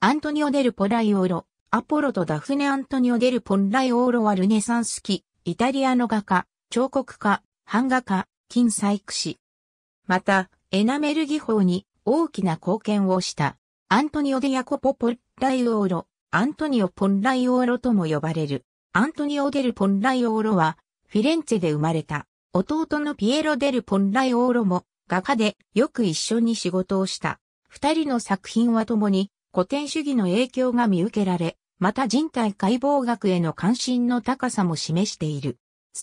アントニオ・デル・ポライオーロ、アポロとダフネ・アントニオ・デル・ポンライオーロはルネサンス期、イタリアの画家、彫刻家、版画家、金細工師。また、エナメル技法に大きな貢献をした、アントニオ・デ・ヤコポ・ポンライオーロ、アントニオ・ポンライオーロとも呼ばれる。アントニオ・デル・ポンライオーロは、フィレンツェで生まれた。弟のピエロ・デル・ポンライオーロも、画家でよく一緒に仕事をした。二人の作品は共に古典主義の影響が見受けられ、また人体解剖学への関心の高さも示している。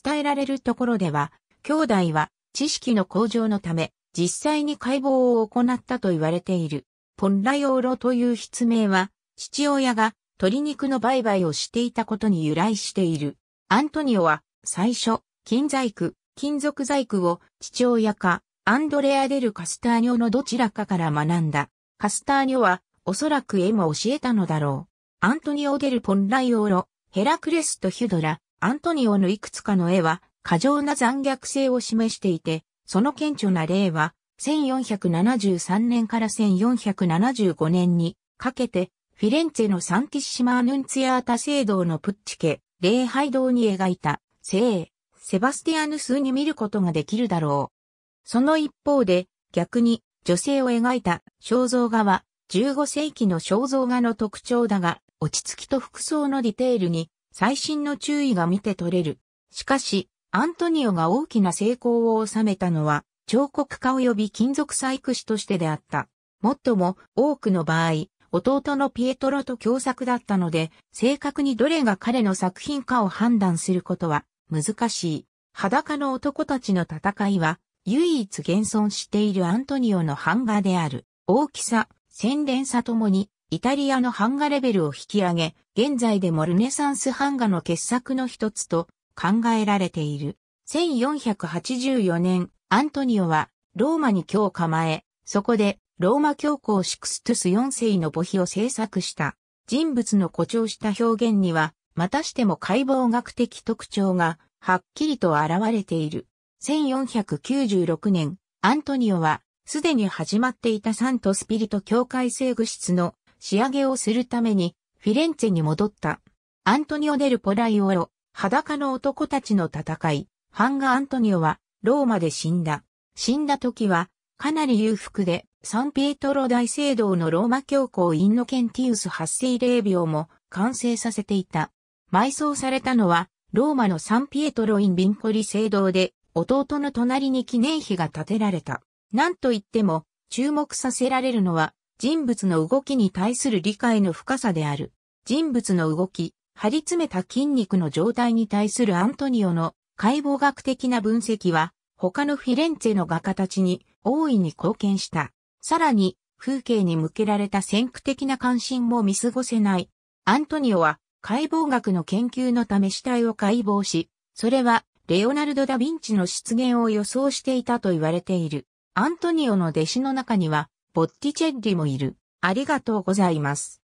伝えられるところでは、兄弟は知識の向上のため、実際に解剖を行ったと言われている。ポンラヨーロという筆名は、父親が鶏肉の売買をしていたことに由来している。アントニオは、最初、金細工、金属細工を父親か、アンドレア・デル・カスターニョのどちらかから学んだ。カスターニョは、おそらく絵も教えたのだろう。アントニオ・デル・ポン・ライオーロ、ヘラクレスとヒュドラ、アントニオのいくつかの絵は、過剰な残虐性を示していて、その顕著な例は、1473年から1475年にかけて、フィレンツェのサンティッシマーヌンツィアータ聖堂のプッチ家、礼拝堂に描いた、聖、セバスティアヌスに見ることができるだろう。その一方で、逆に、女性を描いた肖像画は、15世紀の肖像画の特徴だが、落ち着きと服装のディテールに最新の注意が見て取れる。しかし、アントニオが大きな成功を収めたのは、彫刻家及び金属細工師としてであった。もっとも、多くの場合、弟のピエトロと共作だったので、正確にどれが彼の作品かを判断することは難しい。裸の男たちの戦いは、唯一現存しているアントニオの版画である。大きさ、洗練さともに、イタリアの版画レベルを引き上げ、現在でもルネサンス版画の傑作の一つと考えられている。1484年、アントニオはローマに居を構え、そこでローマ教皇シクストゥス4世の墓碑を制作した。人物の誇張した表現には、またしても解剖学的特徴がはっきりと現れている。1496年、アントニオはすでに始まっていたサントスピリト教会制具室の仕上げをするためにフィレンツェに戻った。アントニオ・デル・ポライオロ、裸の男たちの戦い、ハンガ・アントニオはローマで死んだ。死んだ時はかなり裕福で、サンピエトロ大聖堂のローマ教皇インノケンティウス発世霊廟も完成させていた。埋葬されたのは、ローマのサンピエトロインビンコリ聖堂で、弟の隣に記念碑が建てられた。なんといっても、注目させられるのは、人物の動きに対する理解の深さである。人物の動き、張り詰めた筋肉の状態に対するアントニオの解剖学的な分析は、他のフィレンツェの画家たちに大いに貢献した。さらに、風景に向けられた先駆的な関心も見過ごせない。アントニオは解剖学の研究のため死体を解剖し、それはレオナルド・ダ・ヴィンチの出現を予想していたと言われている。アントニオの弟子の中には、ボッティチェッリもいる。ありがとうございます。